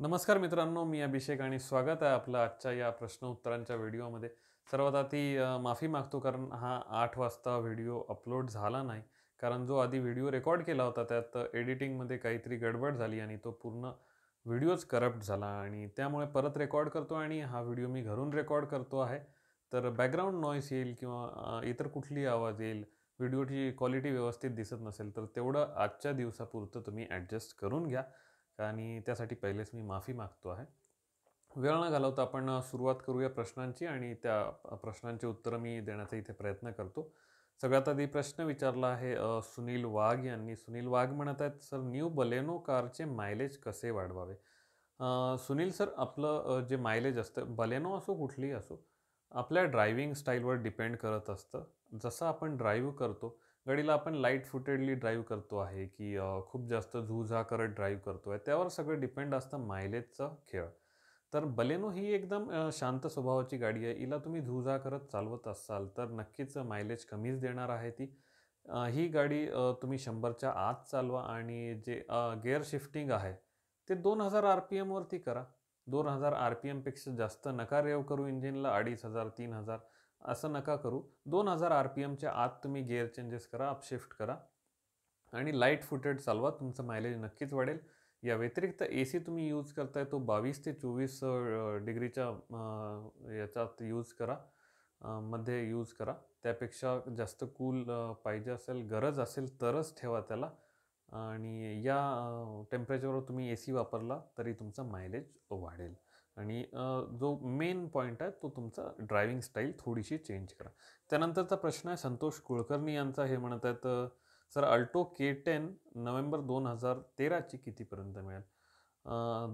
नमस्कार मित्रांनो मी अभिषेक आणि स्वागत आहे आपलं आजच्या या प्रश्न उत्तरांच्या व्हिडिओमध्ये सर्वात आधी माफी मागतो कारण हा आठ वाजता व्हिडिओ अपलोड झाला नाही कारण जो आधी व्हिडिओ रेकॉर्ड केला होता त्यात एडिटिंगमध्ये काहीतरी गडबड झाली आणि तो पूर्ण व्हिडिओच करप्ट झाला आणि त्यामुळे परत रेकॉर्ड करतो आणि हा व्हिडिओ मी घरून रेकॉर्ड करतो आहे तर बॅकग्राऊंड नॉईस येईल किंवा इतर कुठली आवाज येईल व्हिडिओची क्वालिटी व्यवस्थित दिसत नसेल तर तेवढं आजच्या दिवसापुरतं तुम्ही ॲडजस्ट करून घ्या आणि त्यासाठी पहिलेच मी माफी मागतो आहे वेळ न घालवता आपण सुरुवात करूया प्रश्नांची आणि त्या प्रश्नांची उत्तरं मी देण्याचा इथे प्रयत्न करतो सगळ्यात आधी प्रश्न विचारला आहे सुनील वाघ यांनी सुनील वाघ म्हणत आहेत सर न्यू बलेनो कारचे मायलेज कसे वाढवावे सुनील सर आपलं जे मायलेज असतं बलेनो असो कुठलीही असो आपल्या ड्रायव्हिंग स्टाईलवर डिपेंड करत असतं जसं आपण ड्राईव्ह करतो गाडीला आपण लाईट फुटेडली ड्राईव्ह करतो आहे की खूप जास्त झूझा करत ड्राईव्ह करतो आहे त्यावर सगळं डिपेंड असतं मायलेजचं खेळ तर बलेनो ही एकदम शांत स्वभावाची गाडी आहे हिला तुम्ही झुझा करत चालवत असाल तर नक्कीच मायलेज कमीच देणार आहे ती ही गाडी तुम्ही शंभरच्या आत चालवा आणि जे गेअर शिफ्टिंग आहे ते दोन हजार आर पी एमवरती करा दोन हजार आर पी एमपेक्षा जास्त नका रेव करू इंजिनला अडीच हजार तीन हजार असं नका करू दोन हजार आर पी एमच्या आत तुम्ही गिअर चेंजेस करा अपशिफ्ट करा आणि लाईट फुटेड चालवा तुमचं मायलेज नक्कीच वाढेल या व्यतिरिक्त ए सी तुम्ही यूज करताय तो बावीस ते चोवीस डिग्रीच्या याच्यात यूज करा मध्ये यूज करा त्यापेक्षा जास्त कूल पाहिजे असेल गरज असेल तरच ठेवा त्याला आणि या टेम्परेचरवर तुम्ही ए सी वापरला तरी तुमचं मायलेज वाढेल आणि जो मेन पॉईंट आहे तो तुमचा ड्रायव्हिंग स्टाईल थोडीशी चेंज करा त्यानंतरचा प्रश्न आहे संतोष कुळकर्णी यांचा हे म्हणत आहेत sir Alto K ten November दोन हजार तेराची कितीपर्यंत मिळेल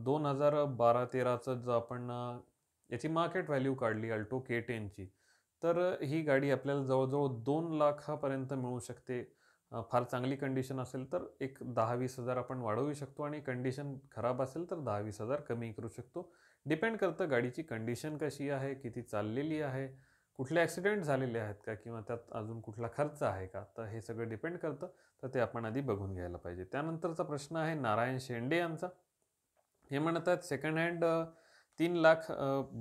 दोन हजार बारा तेराचं जर आपण याची मार्केट व्हॅल्यू काढली अल्टो के टेनची तर ही गाडी आपल्याला जवळजवळ दोन लाखापर्यंत मिळू शकते फार चांगली कंडिशन असेल तर एक दहा वीस हजार आपण वाढवू शकतो आणि कंडिशन खराब असेल तर दहावीस हजार कमी करू शकतो डिपेंड करतं गाडीची कंडिशन कशी आहे किती चाललेली आहे कुठले ॲक्सिडेंट झालेले आहेत का किंवा त्यात अजून कुठला खर्च आहे का तर हे सगळं डिपेंड करतं तर ते आपण आधी बघून घ्यायला पाहिजे त्यानंतरचा प्रश्न आहे नारायण शेंडे यांचा हे म्हणत आहेत सेकंड हँड तीन लाख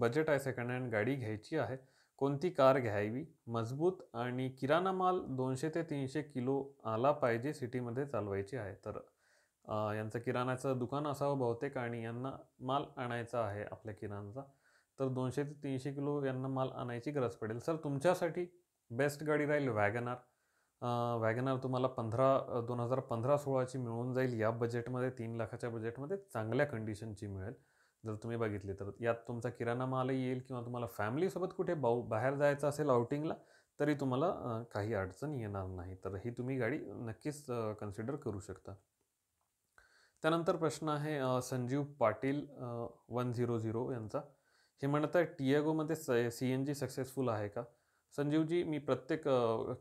बजेट आहे सेकंड हँड गाडी घ्यायची आहे कोणती कार घ्यावी मजबूत आणि किराणा माल दोनशे ते तीनशे किलो आला पाहिजे सिटीमध्ये चालवायची आहे तर यांचं किराणाचं दुकान असावं बहुतेक आणि यांना माल आणायचा आहे आपल्या किराणाचा तर दोनशे ते तीनशे किलो यांना माल आणायची गरज पडेल सर तुमच्यासाठी बेस्ट गाडी राहील वॅगन आर तुम्हाला पंधरा दोन हजार पंधरा सोळाची मिळून जाईल या बजेटमध्ये तीन लाखाच्या बजेटमध्ये चांगल्या कंडिशनची मिळेल जर तुम्ही बघितली तर यात तुमचा किराणा मालही येईल किंवा तुम्हाला फॅमिलीसोबत कुठे बाऊ बाहेर जायचं असेल आउटिंगला तरी तुम्हाला काही अडचण येणार नाही तर ही तुम्ही गाडी नक्कीच कन्सिडर करू शकता त्यानंतर प्रश्न आहे Sanjeev Patil one zero zero यांचा हे म्हणत आहे टीएगोमध्ये स सी एन जी सक्सेसफुल आहे का संजीवजी मी प्रत्येक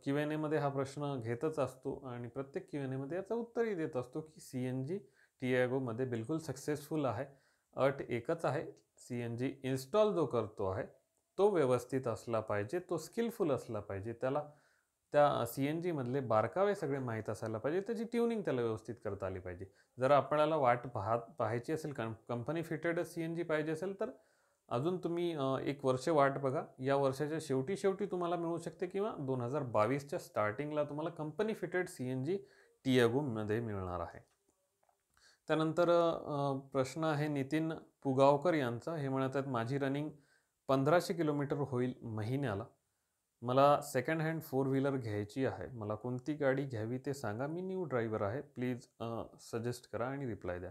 क्यू एन एमध्ये हा प्रश्न घेतच असतो आणि प्रत्येक क्यू एन एमध्ये याचं उत्तरही देत असतो की सी एन जी टीएगोमध्ये बिलकुल सक्सेसफुल आहे अट एकच आहे सी एन जी इन्स्टॉल जो करतो आहे तो व्यवस्थित असला पाहिजे तो स्किलफुल असला पाहिजे त्याला त्या सी एन जीमधले बारकावे सगळे माहीत असायला पाहिजे त्याची ट्युनिंग त्याला व्यवस्थित करता आली पाहिजे जर आपल्याला वाट पाहत पाहायची असेल कं company fitted C N G पाहिजे असेल तर अजून तुम्ही एक वर्ष वाट बघा या वर्षाच्या शेवटी शेवटी तुम्हाला मिळू शकते किंवा दोन हजार बावीसच्या स्टार्टिंगला तुम्हाला company fitted C N G टीएगोमध्ये मिळणार आहे त्यानंतर प्रश्न आहे नितीन पुगावकर यांचा हे म्हणत आहेत माझी रनिंग पंधराशे किलोमीटर होईल महिन्याला मला सेकंड हँड फोर व्हीलर घ्यायची आहे मला कोणती गाडी घ्यावी ते सांगा मी न्यू ड्रायव्हर आहे प्लीज सजेस्ट करा आणि रिप्लाय द्या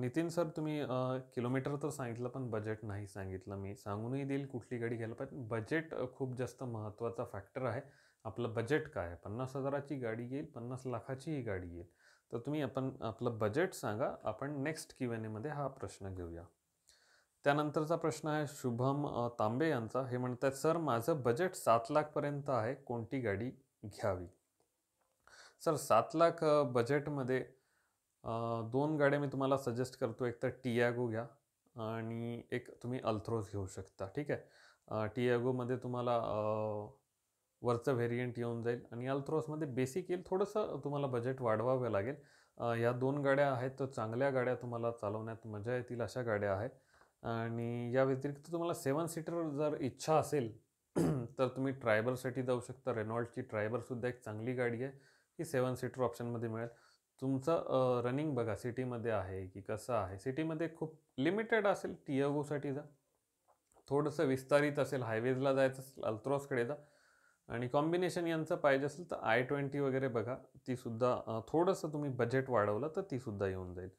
नितीन सर तुम्ही किलोमीटर तर सांगितलं पण बजेट नाही सांगितलं मी सांगूनही देईल कुठली गाडी घ्यायला पाहिजे बजेट खूप जास्त महत्त्वाचा फॅक्टर आहे आपलं बजेट काय आहे पन्नास हजाराची गाडी येईल पन्नास लाखाची ही गाडी येईल तर तुम्ही आपण आपलं बजेट सांगा आपण नेक्स्ट क्यू एन एमध्ये हा प्रश्न घेऊया त्यानंतरचा प्रश्न आहे शुभम तांबे यांचा हे म्हणत आहेत सर माझं बजेट सात लाखपर्यंत आहे कोणती गाडी घ्यावी सर सात लाख बजेटमध्ये दोन गाड्या मी तुम्हाला सजेस्ट करतो एक तर टियागो घ्या आणि एक तुम्ही अल्थ्रोज घेऊ शकता ठीक आहे टियागोमध्ये तुम्हाला वरचं व्हेरियंट येऊन जाईल आणि अल्थ्रोजमध्ये बेसिक येईल थोडंसं तुम्हाला बजेट वाढवावं लागेल ह्या दोन गाड्या आहेत तर चांगल्या गाड्या तुम्हाला चालवण्यात मजा येतील अशा गाड्या आहेत आणि या व्यतिरिक्त तुम्हाला सेवन सीटर जर इच्छा असेल तर तुम्ही ट्रायबरसाठी जाऊ शकता रेनॉल्डची ट्रायबरसुद्धा एक चांगली गाडी आहे की सेवन सीटर ऑप्शनमध्ये मिळेल तुमचं रनिंग बघा सिटीमध्ये आहे की कसं आहे सिटीमध्ये खूप लिमिटेड असेल टी जा थोडंसं विस्तारित असेल हायवेजला जायचं असेल अल्त्रॉसकडे जा आणि कॉम्बिनेशन यांचं पाहिजे असेल तर आय ट्वेंटी वगैरे बघा तीसुद्धा थोडंसं तुम्ही बजेट वाढवलं तर तीसुद्धा येऊन जाईल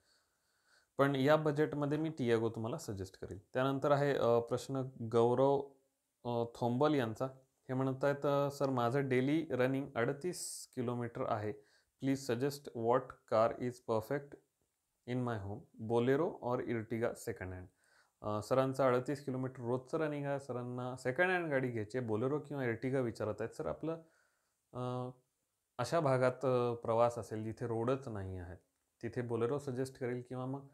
पण या बजेटमध्ये मी टियागो तुम्हाला सजेस्ट करेल त्यानंतर आहे प्रश्न गौरव थोंबल यांचा हे म्हणत आहेत सर माझं डेली रनिंग अडतीस किलोमीटर आहे please suggest what car is perfect in my home Bolero और इर्टिगा सेकंड हँड सरांचा अडतीस किलोमीटर रोजचं रनिंग आहे सरांना सेकंड हँड गाडी घ्यायची आहे बोलेरो किंवा इर्टिगा विचारत आहेत सर आपलं अशा भागात प्रवास असेल जिथे रोडच नाही आहेत तिथे बोलेरो सजेस्ट करेल किंवा मग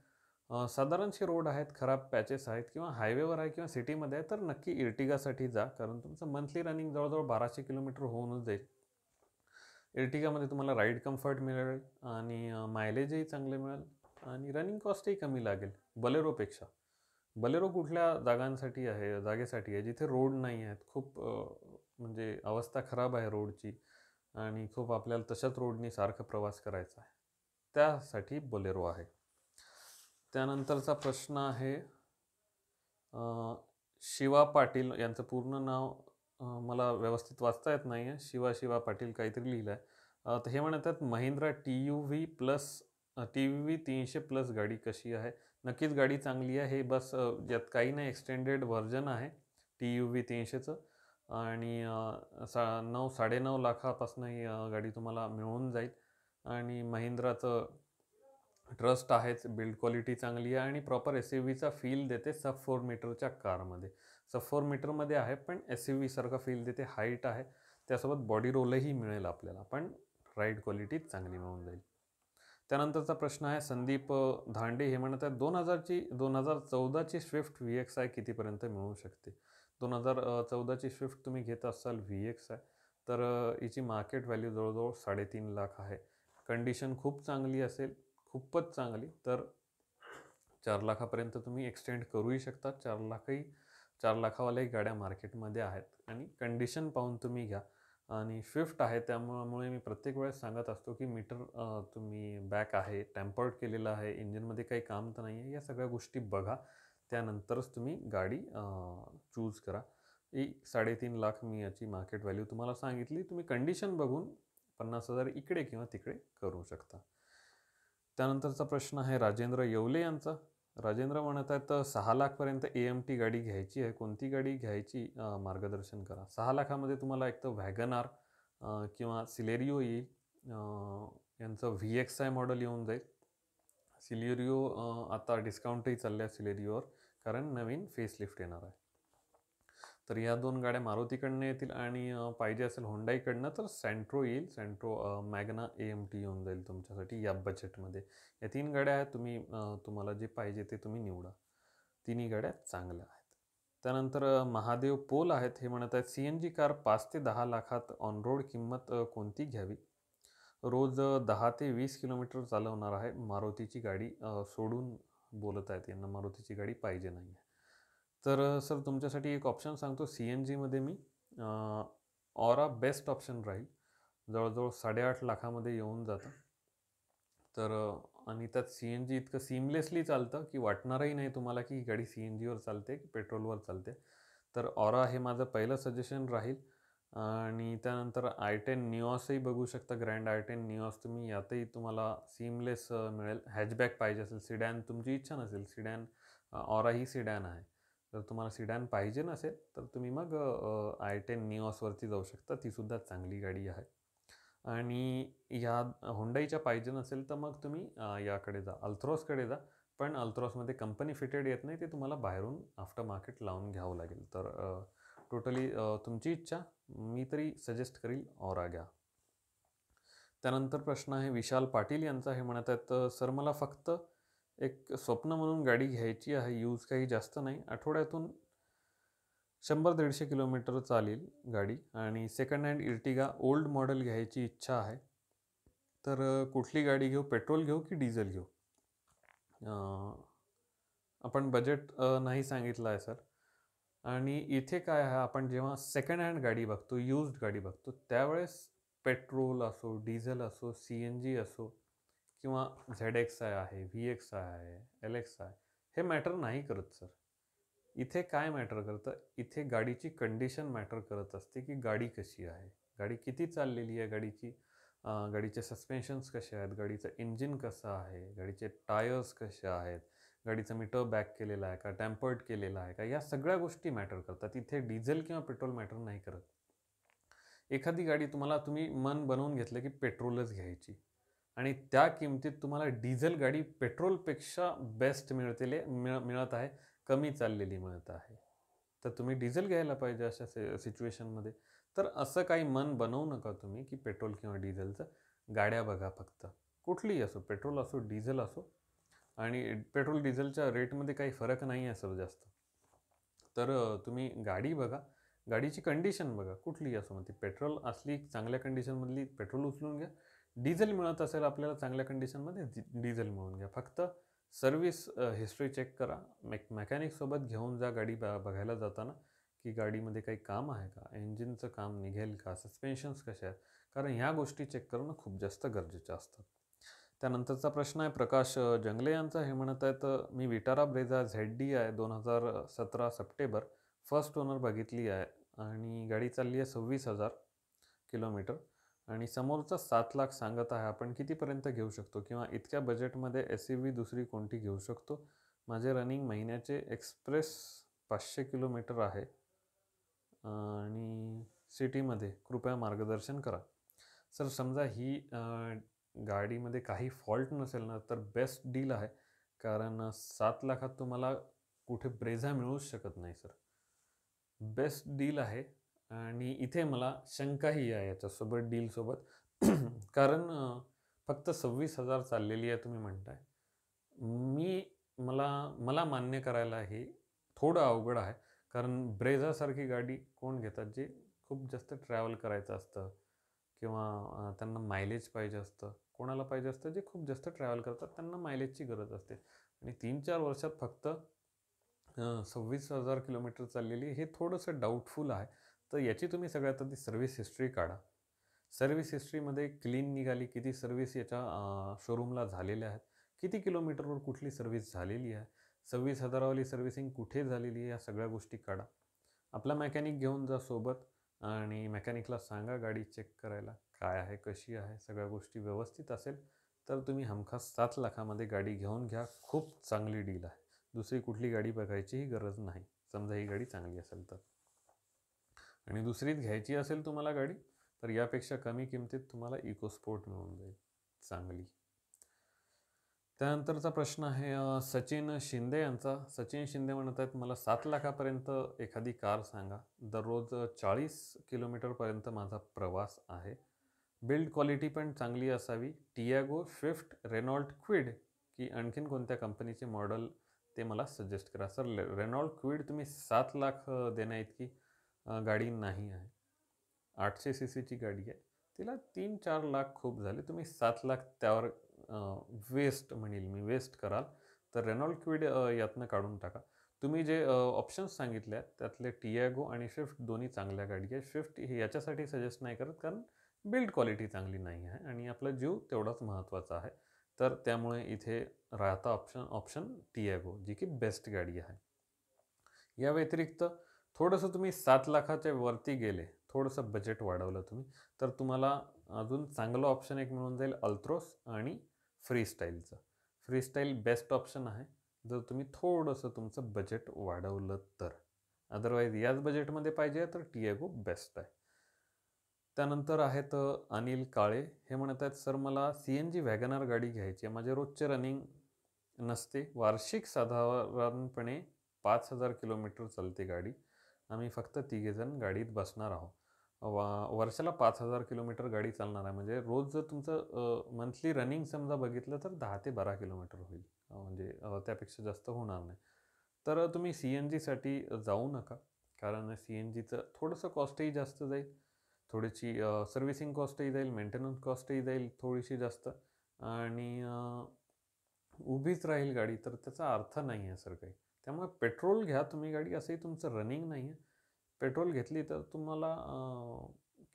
साधारणशी रोड आहेत खराब पॅचेस आहेत किंवा हायवेवर आहे किंवा सिटीमध्ये आहे तर नक्की इर्टिगासाठी जा कारण तुमचं मंथली रनिंग जवळजवळ बाराशे किलोमीटर होऊनच जाईल इर्टिगामध्ये तुम्हाला राईड कम्फर्ट मिळेल आणि मायलेजही चांगले मिळेल आणि रनिंग कॉस्टही कमी लागेल बलेरोपेक्षा बलेरो कुठल्या जागांसाठी आहे जागेसाठी आहे जिथे रोड नाही आहेत खूप म्हणजे अवस्था खराब आहे रोडची आणि खूप आपल्याला तशाच रोडनी सारखं प्रवास करायचा आहे त्यासाठी बलेरो आहे त्यानंतरचा प्रश्न आहे शिवा पाटील यांचं पूर्ण नाव मला व्यवस्थित वाचता येत नाही आहे शिवा शिवा पाटील काहीतरी लिहिलं आहे तर हे म्हणतात Mahindra T U V plus T U V तीनशे प्लस गाडी कशी आहे नक्कीच गाडी चांगली आहे हे बस ज्यात काही नाही एक्सटेंडेड व्हर्जन आहे टी यू व्ही तीनशेचं आणि सा नऊ साडेनऊ लाखापासून ही गाडी तुम्हाला मिळून जाईल आणि महिंद्राचं ट्रस्ट आहेच बिल्ड क्वालिटी चांगली आहे आणि प्रॉपर एस यू व्हीचा फील देते सब फोर मीटरच्या कारमध्ये सब फोर मीटरमध्ये आहे पण एस व्ही सारखा फील देते हाईट आहे त्यासोबत बॉडी रोलही मिळेल आपल्याला पण राईड क्वालिटी चांगली मिळून जाईल त्यानंतरचा प्रश्न आहे संदीप धांडे हे म्हणत आहेत दोन हजारची दोन हजार चौदाची स्विफ्ट व्ही एक्स आय कितीपर्यंत मिळू शकते दोन हजार चौदाची स्विफ्ट तुम्ही घेत असाल व्ही एक्स आय तर हिची मार्केट व्हॅल्यू जवळजवळ साडेतीन लाख आहे कंडिशन खूप चांगली असेल खूपच चांगली तर चार लाखापर्यंत तुम्ही एक्सटेंड करूही शकता चार लाखही चार लाखावाल्याही गाड्या मार्केटमध्ये आहेत आणि कंडिशन पाहून तुम्ही घ्या आणि स्विफ्ट आहे त्यामुळे मी प्रत्येक वेळेस सांगत असतो की मीटर तुम्ही बॅक आहे टेम्पर्ड केलेलं आहे इंजिनमध्ये काही काम तर नाही आहे या सगळ्या गोष्टी बघा त्यानंतरच तुम्ही गाडी चूज करा ही साडेतीन लाख मी याची मार्केट व्हॅल्यू तुम्हाला सांगितली तुम्ही कंडिशन बघून पन्नास हजार इकडे किंवा तिकडे करू शकता त्यानंतरचा प्रश्न आहे राजेंद्र येवले यांचा राजेंद्र म्हणत आहेत सहा लाखपर्यंत ए एम टी गाडी घ्यायची आहे कोणती गाडी घ्यायची मार्गदर्शन करा सहा लाखामध्ये तुम्हाला एक तर व्हॅगन आर किंवा सिलेरिओ येईल यांचं व्ही एक्स आय मॉडेल येऊन जाईल सिलेरिओ आता डिस्काउंटही चालले आहे सिलेरिओवर कारण नवीन फेसलिफ्ट येणार आहे तर या दोन गाड्या मारुतीकडनं येतील आणि पाहिजे असेल होंडाईकडनं तर सेंट्रो येईल Santro Magna A M T येऊन जाईल तुमच्यासाठी या बजेटमध्ये या तीन गाड्या आहेत तुम्ही तुम्हाला जे पाहिजे ते तुम्ही निवडा तिन्ही गाड्या चांगल्या आहेत त्यानंतर महादेव पोल आहेत हे म्हणत आहेत सी एन जी कार पाच ते दहा लाखात ऑन रोड किंमत कोणती घ्यावी रोज दहा ते वीस किलोमीटर चालवणार आहे मारुतीची गाडी सोडून बोलत आहेत यांना मारुतीची गाडी पाहिजे नाही आहे तर सर तुमच्यासाठी एक ऑप्शन सांगतो सी एन जीमध्ये मी ऑरा बेस्ट ऑप्शन राहील जवळजवळ साडेआठ लाखामध्ये येऊन जातं तर आणि त्यात सी एन जी इतकं सीमलेसली चालतं की वाटणारही नाही तुम्हाला की गाडी सी एन जीवर चालते की पेट्रोलवर चालते तर ऑरा हे माझं पहिलं सजेशन राहील आणि त्यानंतर आय टेन निऑसही बघू शकता ग्रँड आय टेन निओस तुम्ही यातही तुम्हाला सीमलेस मिळेल हॅचबॅक पाहिजे असेल सिडॅन तुमची इच्छा नसेल सिडॅन ऑरा ही सिडॅन आहे जर तुम्हाला सिडॅन पाहिजे नसेल तर तुम्ही मग आय टेन वरती जाऊ शकता तीसुद्धा चांगली गाडी आहे आणि ह्या होंडाईच्या पाहिजे नसेल तर मग तुम्ही याकडे जा अल्थ्रॉसकडे जा पण अल्थ्रॉसमध्ये कंपनी फिटेड येत नाही ते तुम्हाला बाहेरून आफ्टर मार्केट लावून घ्यावं लागेल तर टोटली तुमची इच्छा मी तरी सजेस्ट करील ऑरा घ्या त्यानंतर प्रश्न आहे विशाल पाटील यांचा हे म्हणत आहेत सर मला फक्त एक स्वप्न म्हणून गाडी घ्यायची आहे यूज काही जास्त नाही आठवड्यातून शंभर दीडशे किलोमीटर चालेल गाडी आणि second hand Ertiga old model घ्यायची इच्छा आहे तर कुठली गाडी घेऊ पेट्रोल घेऊ की डिझेल घेऊ आपण बजेट नाही सांगितलं आहे सर आणि इथे काय आहे आपण जेव्हा सेकंड हँड गाडी बघतो यूज्ड गाडी बघतो त्यावेळेस पेट्रोल असो डिझेल असो सी एन जी असो किंवा झेड एक्स आय आहे व्ही एक्स आय आहे एल एक्स आय हे मॅटर नाही करत सर इथे काय मॅटर करतं इथे गाडीची कंडिशन मॅटर करत असते की गाडी कशी आहे गाडी किती चाललेली आहे गाडीची गाडीचे सस्पेन्शन्स कसे आहेत गाडीचं इंजिन कसं आहे गाडीचे टायर्स कसे आहेत गाडीचं मीटर बॅक केलेलं आहे का टॅम्पर्ड केलेलं आहे का या सगळ्या गोष्टी मॅटर करतात इथे डिझेल किंवा पेट्रोल मॅटर नाही करत एखादी गाडी तुम्हाला तुम्ही मन बनवून घेतलं की पेट्रोलच घ्यायची आणि त्या किमतीत तुम्हाला डिझेल गाडी पेट्रोलपेक्षा बेस्ट मिळतेले मिळ मिळत आहे कमी चाललेली मिळत आहे तर तुम्ही डिझेल घ्यायला पाहिजे अशा सि सिच्युएशनमध्ये तर असं काही मन बनवू नका तुम्ही की पेट्रोल किंवा डिझेलचं गाड्या बघा फक्त कुठलीही असो पेट्रोल असो डिझेल असो आणि पेट्रोल डिझेलच्या रेटमध्ये काही फरक नाही असं जास्त तर तुम्ही गाडी बघा गाडीची कंडिशन बघा कुठलीही असो मग ती पेट्रोल असली चांगल्या कंडिशनमधली पेट्रोल उचलून घ्या डिझेल मिळत असेल आपल्याला चांगल्या कंडिशनमध्ये डिझेल मिळून घ्या फक्त सर्व्हिस हिस्ट्री चेक करा मेक मेकॅनिकसोबत घेऊन जा गाडी ब बघायला जाताना की गाडीमध्ये काही काम आहे का इंजिनचं काम निघेल का सस्पेन्शन्स कसे आहेत कारण ह्या गोष्टी चेक करणं खूप जास्त गरजेचं असतात त्यानंतरचा प्रश्न आहे प्रकाश जंगले यांचा हे म्हणत आहेत मी विटारा ब्रेझा झेड डी आहे दोन हजार सतरा सप्टेंबर फर्स्ट ओनर बघितली आहे आणि गाडी चालली आहे सव्वीस हजार किलोमीटर आणि समोरचा सात लाख सांगत आहे आपण कितीपर्यंत घेऊ शकतो किंवा इतक्या बजेटमध्ये एस ई व्ही दुसरी कोणती घेऊ शकतो माझे रनिंग महिन्याचे एक्सप्रेस पाचशे किलोमीटर आहे आणि सिटीमध्ये कृपया मार्गदर्शन करा सर समजा ही गाडीमध्ये काही फॉल्ट नसेल ना तर बेस्ट डील आहे कारण सात लाखात तुम्हाला कुठे ब्रेझा मिळूच शकत नाही सर बेस्ट डील आहे आणि इथे मला शंकाही आहे याच्यासोबत डीलसोबत कारण फक्त सव्वीस हजार चाललेली आहे तुम्ही म्हणताय मी मला मला मान्य करायला हे थोडं अवघड आहे कारण ब्रेझासारखी गाडी कोण घेतात जे खूप जास्त ट्रॅव्हल करायचं असतं किंवा त्यांना मायलेज पाहिजे असतं कोणाला पाहिजे असतं जे खूप जास्त ट्रॅव्हल करतात त्यांना मायलेजची गरज असते आणि तीन चार वर्षात फक्त सव्वीस हजार किलोमीटर चाललेली हे थोडंसं डाऊटफुल आहे तर याची तुम्ही सगळ्यात आधी सर्व्हिस हिस्ट्री काढा सर्व्हिस हिस्ट्रीमध्ये क्लीन निघाली किती सर्व्हिस याच्या शोरूमला झालेल्या आहेत किती किलोमीटरवर कुठली सर्व्हिस झालेली आहे सव्वीस हजारावाली सर्व्हिसिंग कुठे झालेली आहे या सगळ्या गोष्टी काढा आपला मेकॅनिक घेऊन जा सोबत आणि मेकॅनिकला सांगा गाडी चेक करायला काय आहे कशी आहे सगळ्या गोष्टी व्यवस्थित असेल तर तुम्ही हमखास सात लाखामध्ये गाडी घेऊन घ्या खूप चांगली डील आहे दुसरी कुठली गाडी बघायचीही गरज नाही समजा ही गाडी चांगली असेल तर आणि दुसरीत घ्यायची असेल तुम्हाला गाडी तर यापेक्षा कमी किमतीत तुम्हाला इकोस्पोर्ट मिळून जाईल चांगली त्यानंतरचा प्रश्न आहे सचिन शिंदे यांचा सचिन शिंदे म्हणत आहेत मला सात लाखापर्यंत एखादी कार सांगा दररोज चाळीस किलोमीटरपर्यंत माझा प्रवास आहे बिल्ड क्वालिटी पण चांगली असावी टियागो स्विफ्ट रेनॉल्ट क्विड की आणखीन कोणत्या कंपनीचे मॉडल ते मला सजेस्ट करा सर रेनॉल्ट क्विड तुम्ही सात लाख देण्या इतकी गाडी नाही आहे आठशे सी सीची गाडी आहे तिला तीन चार लाख खूप झाले तुम्ही सात लाख त्यावर वेस्ट म्हणेल मी वेस्ट कराल तर रेनॉल्ड क्विड यातनं काढून टाका तुम्ही जे ऑप्शन्स सांगितले आहेत त्यातले टियागो आणि शिफ्ट दोन्ही चांगल्या गाडी आहे शिफ्ट हे याच्यासाठी सजेस्ट नाही करत कारण बिल्ड क्वालिटी चांगली नाही आहे आणि आपला जीव तेवढाच महत्त्वाचा आहे तर त्यामुळे इथे राहता ऑप्शन ऑप्शन टियागो जी की बेस्ट गाडी आहे या व्यतिरिक्त थोडंसं तुम्ही सात लाखाच्या वरती गेले थोडंसं बजेट वाढवलं तुम्ही तर तुम्हाला अजून चांगलं ऑप्शन एक मिळून जाईल अल्ट्रोस आणि फ्रीस्टाईलचं फ्रीस्टाईल बेस्ट ऑप्शन आहे जर तुम्ही थोडंसं तुमचं बजेट वाढवलं तर अदरवाईज याच बजेटमध्ये पाहिजे तर टीएगो बेस्ट आहे त्यानंतर आहेत अनिल काळे हे म्हणत आहेत सर मला सी एन जी वॅगनार गाडी घ्यायची आहे माझे रोजचे रनिंग नसते वार्षिक साधारणपणे पाच हजार किलोमीटर चालते गाडी आम्ही फक्त तिघेजण गाडीत बसणार आहोत वा वर्षाला पाच हजार किलोमीटर गाडी चालणार आहे म्हणजे रोज जर तुमचं मंथली रनिंग समजा बघितलं तर दहा ते बारा किलोमीटर होईल म्हणजे त्यापेक्षा जास्त होणार नाही तर तुम्ही सी एन जीसाठी जाऊ नका कारण सी एन जीचं थोडंसं कॉस्टही जास्त जाईल थोडीशी सर्व्हिसिंग कॉस्टही जाईल मेंटेनन्स कॉस्टही जाईल थोडीशी जास्त आणि उभीच राहील गाडी तर त्याचा अर्थ नाही आहे सर काही त्यामुळे पेट्रोल घ्या तुम्ही गाडी असंही तुमचं रनिंग नाही आहे पेट्रोल घेतली तर तुम्हाला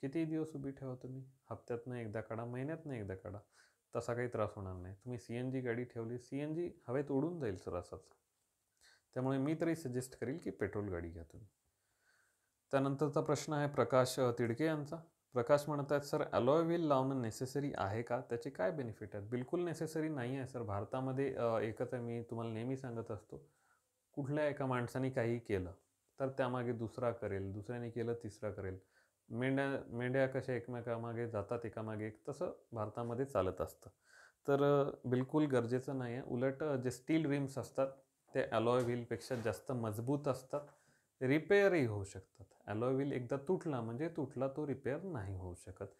किती दिवस उभी ठेवा तुम्ही हप्त्यातनं एकदा काढा महिन्यातनं एकदा काढा तसा काही त्रास होणार नाही तुम्ही सी एन जी गाडी ठेवली सी एन जी हवेत उडून जाईल असंच त्यामुळे मी तरी सजेस्ट करेल की पेट्रोल गाडी घ्या तुम्ही त्यानंतरचा प्रश्न आहे प्रकाश तिडके यांचा प्रकाश म्हणत आहेत सर अलॉय व्हील लावणं नेसेसरी आहे का त्याचे काय बेनिफिट आहेत बिलकुल नेसेसरी नाही आहे सर भारतामध्ये एकच आहे मी तुम्हाला नेहमी सांगत असतो कुठल्या एका माणसाने काही केलं तर त्यामागे दुसरा करेल दुसऱ्याने केलं तिसरा करेल मेंढ्या मेंढ्या कशा एकमेकामागे जातात एकामागे एक तसं भारतामध्ये चालत असतं तर बिलकुल गरजेचं नाही आहे उलट जे स्टील रिम्स असतात ते अलॉय व्हीलपेक्षा जास्त मजबूत असतात रिपेअरही होऊ शकतात अलॉय व्हील एकदा तुटला म्हणजे तुटला तो रिपेअर नाही होऊ शकत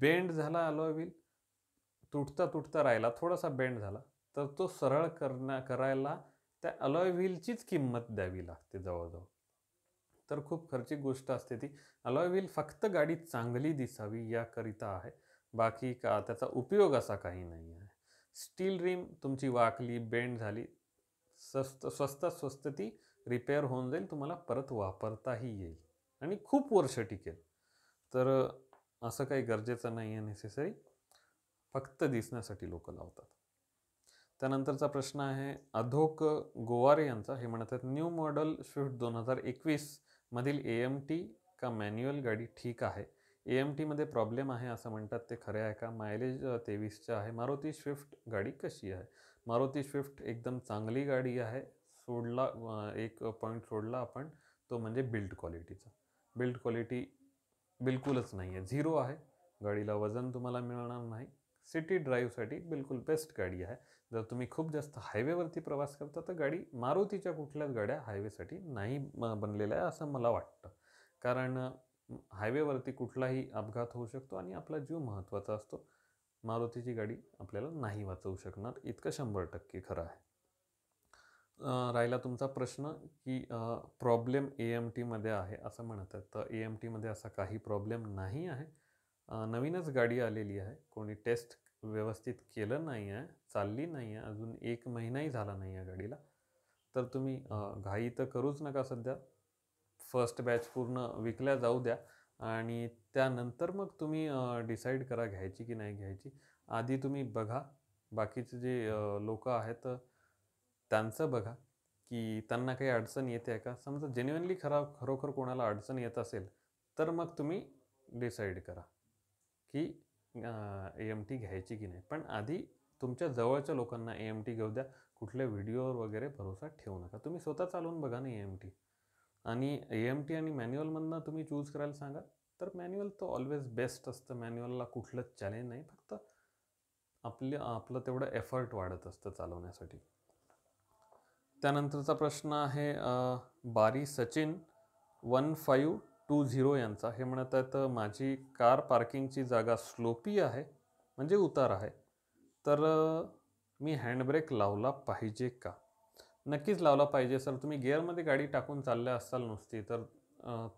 बेंड झाला अलॉय व्हील तुटता तुटता राहिला थोडासा बेंड झाला तर तो सरळ करण्या करायला त्या अलॉय व्हीलचीच किंमत द्यावी लागते जवळजवळ तर खूप खर्चिक गोष्ट असते ती अलॉय व्हील फक्त गाडी चांगली दिसावी याकरिता आहे बाकी का त्याचा उपयोग असा काही नाही आहे स्टील रिम तुमची वाकली बेंड झाली स्वस्त स्वस्तात स्वस्त ती रिपेअर होऊन जाईल तुम्हाला परत वापरताही येईल आणि खूप वर्ष टिकेल तर असं काही गरजेचं नाही आहे नेसेसरी फक्त दिसण्यासाठी लोक लावतात त्यानंतरचा प्रश्न आहे अधोक गोवारे यांचा हे म्हणत आहेत न्यू मॉडल स्विफ्ट दोन हजार एकवीसमधील ए एम टी का मॅन्युअल गाडी ठीक आहे ए एम टीमध्ये प्रॉब्लेम आहे असं म्हणतात ते खरे आहे का मायलेज तेवीसच्या आहे मारुती स्विफ्ट गाडी कशी आहे मारुती स्विफ्ट एकदम चांगली गाडी आहे सोडला एक पॉईंट सोडला आपण तो म्हणजे बिल्ड क्वालिटीचा बिल्ड क्वालिटी बिलकुलच नाही आहे झिरो आहे गाडीला वजन तुम्हाला मिळणार नाही सिटी ड्राईव्हसाठी बिलकुल बेस्ट गाडी आहे जर तुम्ही खूप जास्त हायवेवरती प्रवास करता तर गाडी मारुतीच्या कुठल्याच गाड्या हायवेसाठी नाही बनलेल्या आहे असं मला वाटतं कारण हायवेवरती कुठलाही अपघात होऊ शकतो आणि आपला जीव महत्त्वाचा असतो मारुतीची गाडी आपल्याला नाही वाचवू शकणार इतकं शंभर टक्के खरं आहे राहिला तुमचा प्रश्न की प्रॉब्लेम ए एम टीमध्ये आहे असं म्हणत आहे तर ए एम टीमध्ये असा काही प्रॉब्लेम नाही आहे नवीनच गाडी आलेली आहे कोणी टेस्ट व्यवस्थित केलं नाही आहे चालली नाही आहे अजून एक महिनाही झाला नाही आहे गाडीला तर तुम्ही घाई तर करूच नका सध्या फर्स्ट बॅच पूर्ण विकल्या जाऊ द्या आणि त्यानंतर मग तुम्ही डिसाईड करा घ्यायची की नाही घ्यायची आधी तुम्ही बघा बाकीचे जे लोक आहेत त्यांचं बघा की त्यांना काही अडचण येते आहे का समजा जेन्युअनली खरा खरोखर कोणाला अडचण येत असेल तर मग तुम्ही डिसाईड करा की ए एम टी घ्यायची की नाही पण आधी तुमच्या जवळच्या लोकांना ए एम टी घेऊ द्या कुठल्या व्हिडिओवर वगैरे भरोसा ठेवू नका तुम्ही स्वतः चालवून बघा ना ए एम टी आणि ए एम टी आणि मॅन्युअलमधनं तुम्ही चूज करायला सांगा तर मॅन्युअल तर ऑलवेज बेस्ट असतं मॅन्युअलला कुठलंच चॅलेंज नाही फक्त आपले आपलं तेवढं एफर्ट वाढत असतं चालवण्यासाठी त्यानंतरचा प्रश्न आहे Bari Sachin one five two zero यांचा हे म्हणत आहेत माझी कार पार्किंगची जागा स्लोपी आहे म्हणजे उतार आहे तर मी हँडब्रेक लावला पाहिजे का नक्कीच लावला पाहिजे सर तुम्ही गिअरमध्ये गाडी टाकून चालल्या असाल नुसती तर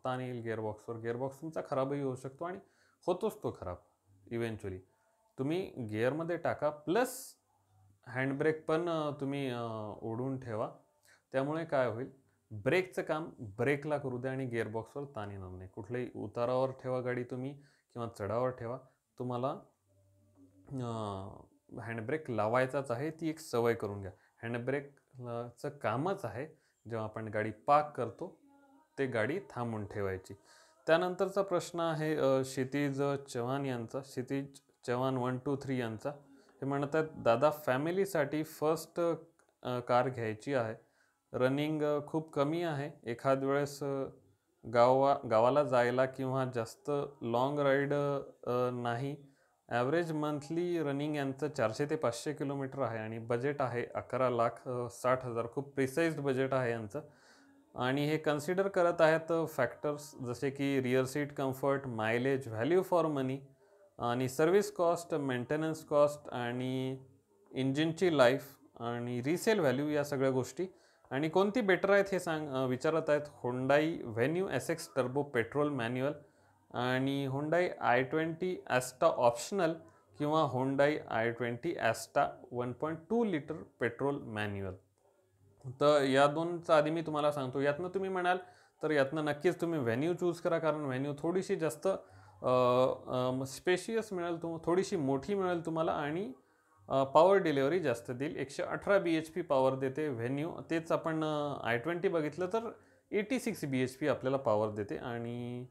ताण येईल गिअरबॉक्सवर गिअरबॉक्स तुमचा खराबही होऊ शकतो आणि होतोच तो खराब इव्हेंच्युअली तुम्ही गिअरमध्ये टाका प्लस हँडब्रेक पण तुम्ही ओढून ठेवा त्यामुळे काय होईल ब्रेकचं काम ब्रेकला करू द्या आणि गिअरबॉक्सवर ताण येणार नाही कुठल्याही उतारावर ठेवा गाडी तुम्ही किंवा चढावर ठेवा तुम्हाला हँडब्रेक लावायचाच आहे ती एक सवय करून घ्या हँडब्रेकचं कामच आहे जेव्हा आपण गाडी पाक करतो ते गाडी थांबून ठेवायची त्यानंतरचा प्रश्न आहे क्षितिज चव्हाण यांचा Kshitij Chavan one two three यांचा हे म्हणतात दादा फॅमिलीसाठी फर्स्ट कार घ्यायची आहे रनिंग खूप कमी आहे एखाद वेळेस गावा गावाला जायला किंवा जास्त लाँग राईड नाही ॲव्हरेज मंथली रनिंग यांचं चारशे ते पाचशे किलोमीटर आहे आणि बजेट आहे अकरा लाख साठ हजार खूप प्रिसाईज्ड बजेट आहे यांचं आणि हे कन्सिडर करत आहेत फॅक्टर्स जसे की rear seat comfort mileage value for money आणि सर्व्हिस कॉस्ट मेंटेनन्स कॉस्ट आणि इंजिनची लाईफ आणि रिसेल व्हॅल्यू या सगळ्या गोष्टी आणि कोणती बेटर आहेत हे सांग विचारत आहेत Hyundai Venue S X turbo petrol manual आणि Hyundai I twenty Asta optional किंवा Hyundai I twenty Asta one point two litre petrol manual तर या दोनचा आधी मी तुम्हाला सांगतो यातनं तुम्ही म्हणाल तर यातनं नक्कीच तुम्ही व्हॅन्यू चूज करा कारण व्हॅन्यू थोडीशी जास्त स्पेशियस मिळेल तुम थोडीशी मोठी मिळेल तुम्हाला आणि पॉवर डिलेवरी जास्त देईल एकशे अठरा बी एच पी पॉवर देते व्हेन्यू तेच आपण आय ट्वेंटी बघितलं तर eighty six B H P आपल्याला पॉवर देते आणि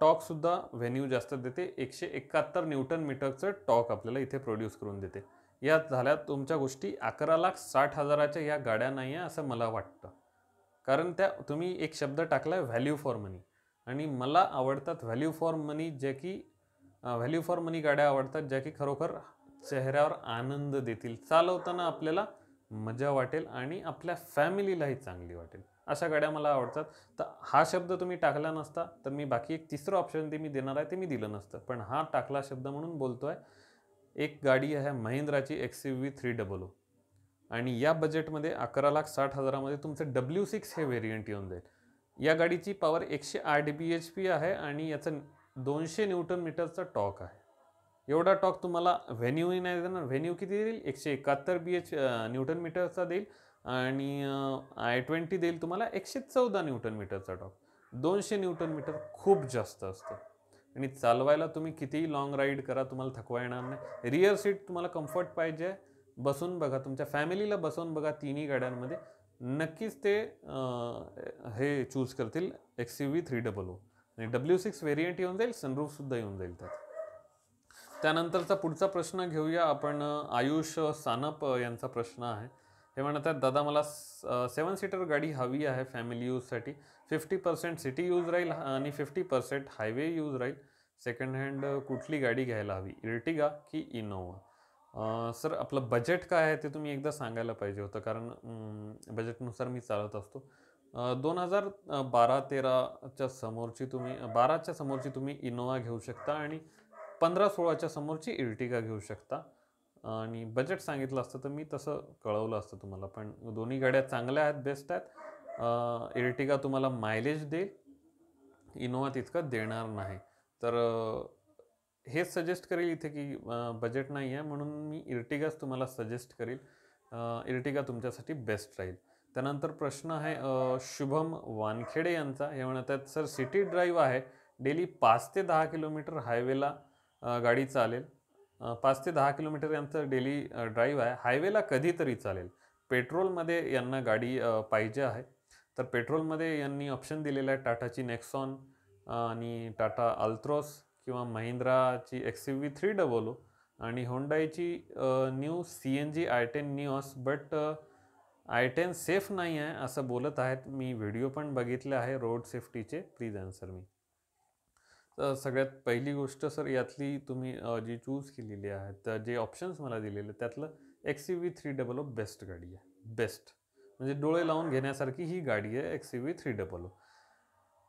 टॉकसुद्धा व्हेन्यू जास्त देते एकशे एकाहत्तर न्यूटन मीटरचं टॉक आपल्याला इथे प्रोड्यूस करून देते या झाल्या तुमच्या गोष्टी अकरा लाख साठ हजाराच्या या गाड्या नाही आहे असं मला वाटतं कारण त्या तुम्ही एक शब्द टाकला आहे व्हॅल्यू फॉर मनी आणि मला आवडतात व्हॅल्यू फॉर मनी ज्या की व्हॅल्यू फॉर मनी गाड्या आवडतात ज्या की खरोखर चेहऱ्यावर आनंद देतील चालवताना आपल्याला मजा वाटेल आणि आपल्या फॅमिलीलाही चांगली वाटेल अशा गाड्या मला आवडतात तर हा शब्द तुम्ही टाकला नसता तर मी बाकी एक तिसरं ऑप्शन ते मी देणार आहे ते मी दिलं नसतं पण हा टाकला शब्द म्हणून बोलतो आहे एक गाडी आहे महिंद्राची X U V three double O आणि या बजेटमध्ये अकरा लाख साठ हजारामध्ये तुमचं डब्ल्यू सिक्स हे व्हेरियंट येऊन जाईल या गाडीची पॉवर एकशे आठ बी एच पी आहे आणि याचं दोनशे न्यूटन मीटरचा टॉक आहे एवढा टॉक तुम्हाला व्हॅन्यूही नाही देणार व्हेन्यू किती देईल एकशे एकाहत्तर बी एच न्यूटन मीटरचा देईल आणि आय ट्वेंटी देईल तुम्हाला एकशे चौदा न्यूटन मीटरचा टॉक दोनशे न्यूटन मीटर खूप जास्त असतं आणि चालवायला तुम्ही कितीही लॉंग राईड करा तुम्हाला थकवा येणार नाही रिअर सीट तुम्हाला कम्फर्ट पाहिजे बसून बघा तुमच्या फॅमिलीला बसवून बघा तिन्ही गाड्यांमध्ये नक्कीच ते हे चूज करतील X C V three double O आणि डब्ल्यू सिक्स व्हेरियंट येऊन जाईल सनरूफसुद्धा येऊन जाईल त्यात त्यानंतरचा पुढचा प्रश्न घेऊया आपण आयुष सानप यांचा प्रश्न आहे हे म्हणत आहेत दादा मला सेवन सीटर गाडी हवी आहे फॅमिली यूजसाठी फिफ्टी पर्सेंट सिटी यूज राहील आणि फिफ्टी पर्सेंट हायवे यूज राहील सेकंड हँड कुठली गाडी घ्यायला हवी इर्टिगा की इनोवा सर आपलं बजेट काय आहे ते तुम्ही एकदा सांगायला पाहिजे होतं कारण बजेटनुसार मी चालत असतो दोन हजार बारा तेराच्या समोरची तुम्ही बाराच्या समोरची तुम्ही इनोवा घेऊ शकता आणि पंधरा सोळाच्या समोरची इर्टिगा घेऊ शकता आणि बजेट सांगितलं असतं तर मी तसं कळवलं असतं तुम्हाला पण दोन्ही गाड्या चांगल्या आहेत बेस्ट आहेत इर्टिगा तुम्हाला मायलेज देईल इनोवा तितकं देणार नाही तर हेच सजेस्ट करेल इथे की बजेट नाही आहे म्हणून मी इर्टिगाच तुम्हाला सजेस्ट करेल इर्टिगा तुमच्यासाठी बेस्ट राहील त्यानंतर प्रश्न आहे शुभम वानखेडे यांचा हे म्हणतात सर सिटी ड्राईव्ह आहे डेली पाच ते दहा किलोमीटर हायवेला गाडी चालेल पाच ते दहा किलोमीटर यांचं डेली ड्राईव्ह आहे हायवेला कधीतरी चालेल पेट्रोलमध्ये यांना गाडी पाहिजे आहे तर पेट्रोलमध्ये यांनी ऑप्शन दिलेलं आहे टाटाची नेक्सॉन आणि टाटा अल्ट्रॉस किंवा महिंद्राची X U V three double O आणि होंडाईची new C N G I ten news but I ten safe नाही आहे असं बोलत आहेत मी व्हिडिओ पण बघितले आहे रोड सेफ्टीचे प्लीज आन्सर मी तर सगळ्यात पहिली गोष्ट सर यातली तुम्ही जी चूज केलेली आहे तर जे ऑप्शन्स मला दिलेले त्यातलं X C V three double O best गाडी आहे बेस्ट म्हणजे डोळे लावून घेण्यासारखी ही गाडी आहे एक्सी व्ही थ्री डबल ओ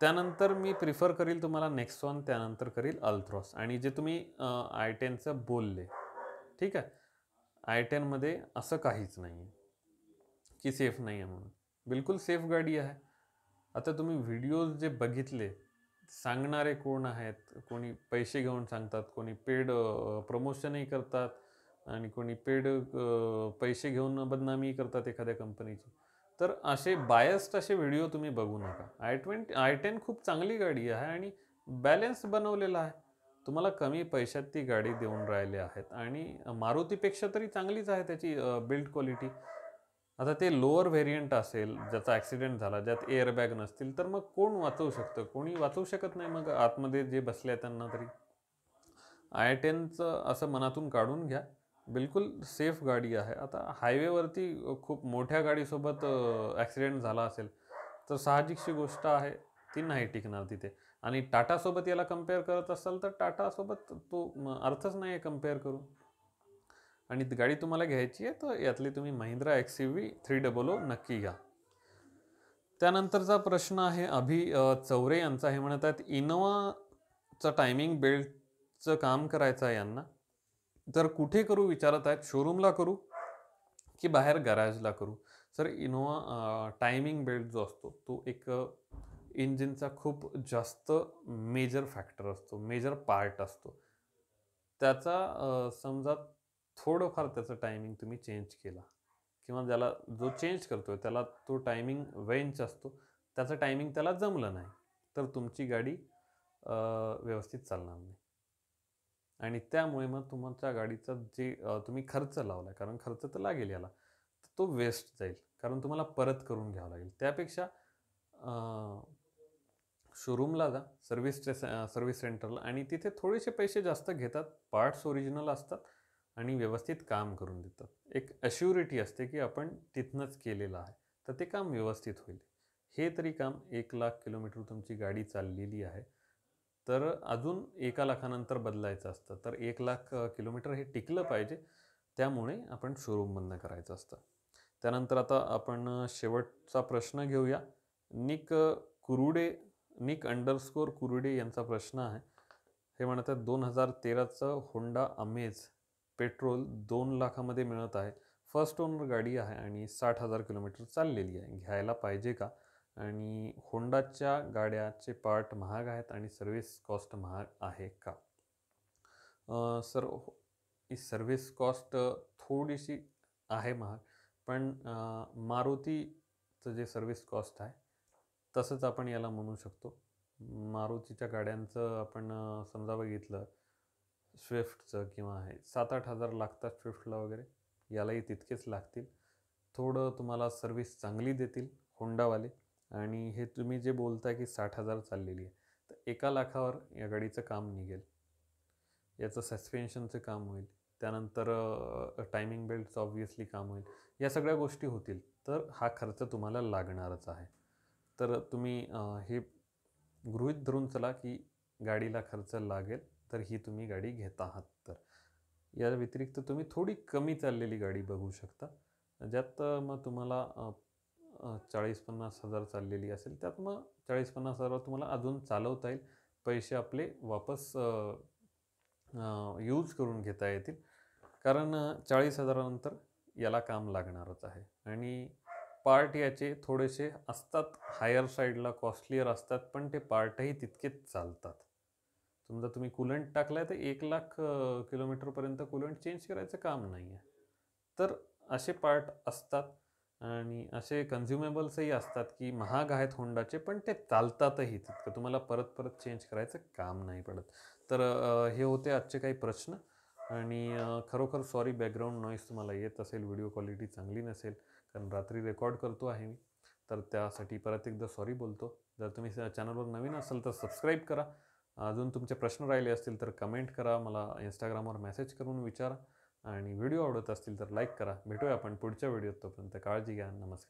त्यानंतर मी प्रिफर करील तुम्हाला नेक्स्ट वन त्यानंतर करील अल्थ्रॉस आणि जे तुम्ही आय टेनचं बोलले ठीक आहे आय टेनमध्ये असं काहीच नाही आहे की सेफ नाही आहे म्हणून बिलकुल सेफ गाडी आहे आता तुम्ही व्हिडिओज जे बघितले सांगणारे कोण आहेत कोणी पैसे घेऊन सांगतात कोणी पेड प्रमोशनही करतात आणि कोणी पेड पैसे घेऊन बदनामी करतात एखाद्या कंपनीची तर असे बायस्ड असे व्हिडिओ तुम्ही बघू नका आय ट्वेंटी आय टेन खूप चांगली गाडी आहे आणि बॅलेन्स बनवलेला आहे तुम्हाला कमी पैशात ती गाडी देऊन राहिली आहेत आणि मारुतीपेक्षा तरी चांगलीच आहे त्याची बिल्ड क्वालिटी आता ते लोअर व्हेरियंट असेल ज्याचा ॲक्सिडेंट झाला ज्यात एअरबॅग नसतील तर मग कोण वाचवू शकतं कोणी वाचवू शकत नाही मग आतमध्ये जे बसले आहेत त्यांना तरी आय टेनचं असं मनातून काढून घ्या बिलकुल सेफ गाडी आहे आता हायवेवरती खूप मोठ्या गाडीसोबत ॲक्सिडेंट झाला असेल तर साहजिकशी गोष्ट आहे ती नाही टिकणार तिथे आणि टाटासोबत याला कम्पेअर करत असाल तर टाटासोबत तो अर्थच नाही आहे कम्पेअर करून आणि गाडी तुम्हाला घ्यायची आहे तर यातली तुम्ही Mahindra X V three double O नक्की घ्या त्यानंतरचा प्रश्न आहे अभि चौरे यांचा हे म्हणत आहेत इनोवाचं टायमिंग बेल्टचं काम करायचं आहे यांना तर कुठे करू विचारत आहेत शोरूमला करू की बाहेर गॅरेजला करू सर इनोवा टायमिंग बेल्ट जो असतो तो एक इंजिनचा खूप जास्त मेजर फॅक्टर असतो मेजर पार्ट असतो त्याचा समजा थोडंफार त्याचं टायमिंग तुम्ही चेंज केला किंवा ज्याला जो चेंज करतो त्याला तो टायमिंग वेंच असतो त्याचं टायमिंग त्याला जमलं नाही तर तुमची गाडी व्यवस्थित चालणार नाही आणि त्यामुळे मग तुमच्या गाडीचा जे तुम्ही खर्च लावला कारण खर्च तर लागेल याला तो वेस्ट जाईल कारण तुम्हाला परत करून घ्यावं लागेल त्यापेक्षा शोरूमला जा सर्व्हिस सर्व्हिस सेंटरला आणि तिथे थोडेसे पैसे जास्त घेतात पार्ट्स ओरिजिनल असतात आणि व्यवस्थित काम करून देतात एक अश्युरिटी असते की आपण तिथनंच केलेलं आहे तर ते काम व्यवस्थित होईल हे तरी काम एक लाख किलोमीटर तुमची गाडी चाललेली आहे तर अजून एका लाखानंतर बदलायचं असतं तर एक लाख किलोमीटर हे टिकलं पाहिजे त्यामुळे आपण शोरूममधनं करायचं असतं त्यानंतर आता आपण शेवटचा प्रश्न घेऊया निक कुरुडे निक अंडरस्कोर कुरुडे यांचा प्रश्न आहे हे म्हणतात दोन हजार तेराचं होंडा अमेझ पेट्रोल दोन लाखामध्ये मिळत आहे फर्स्ट ओनर गाडी आहे आणि साठ हजार किलोमीटर चाललेली आहे घ्यायला पाहिजे का आणि होंडाच्या गाड्याचे पार्ट महाग आहेत आणि सर्व्हिस कॉस्ट महाग आहे का सर सर सर्व्हिस कॉस्ट थोडीशी आहे महाग पण मारुतीचं जे सर्व्हिस कॉस्ट आहे तसंच आपण याला म्हणू शकतो मारुतीच्या गाड्यांचं आपण समजा बघितलं स्विफ्टचं किंवा हे सात आठ हजार लागतात स्विफ्टला वगैरे यालाही तितकेच लागतील थोडं तुम्हाला सर्विस चांगली देतील होंडावाले आणि हे तुम्ही जे बोलता की साठ हजार चाललेली आहे तर एका लाखावर या गाडीचं काम निघेल याचं सस्पेन्शनचं काम होईल त्यानंतर टायमिंग बेल्टचं ऑब्वियसली काम होईल या सगळ्या गोष्टी होतील तर हा खर्च तुम्हाला लागणारच आहे तर तुम्ही हे गृहित धरून चला की गाडीला खर्च लागेल तर ही तुम्ही गाडी घेत आहात तर या व्यतिरिक्त तुम्ही थोडी कमी चाललेली गाडी बघू शकता ज्यात मग तुम्हाला चाळीस पन्नास हजार चाललेली असेल त्यात मग चाळीस पन्नास हजार तुम्हाला अजून चालवता येईल पैसे आपले वापस यूज करून घेता येतील कारण चाळीस हजारानंतर याला काम लागणारच आहे आणि पार्ट याचे थोडेसे असतात हायर साईडला कॉस्टलियर असतात पण ते पार्टही तितकेच चालतात समजा तुम्ही कुलंट टाकलाय तर एक लाख किलोमीटरपर्यंत कुलंट चेंज करायचं काम नाही आहे तर असे पार्ट असतात आणि असे कन्झ्युमेबल्सही असतात की महाग आहेत होंडाचे पण ते चालतातही तितकं तुम्हाला परत परत चेंज करायचं काम नाही पडत तर हे होते आजचे काही प्रश्न आणि खरोखर सॉरी बॅकग्राऊंड नॉईस तुम्हाला येत असेल व्हिडिओ क्वालिटी चांगली नसेल कारण रात्री रेकॉर्ड करतो आहे मी तर त्यासाठी परत एकदा सॉरी बोलतो जर तुम्ही चॅनलवर नवीन असाल तर सबस्क्राईब करा अजून तुमचे प्रश्न राहिले असतील तर कमेंट करा मला इंस्टाग्रामवर मेसेज करून विचारा आणि व्हिडिओ आवडत असतील तर लाईक करा भेटूया आपण पुढच्या व्हिडिओत तोपर्यंत काळजी घ्या नमस्कार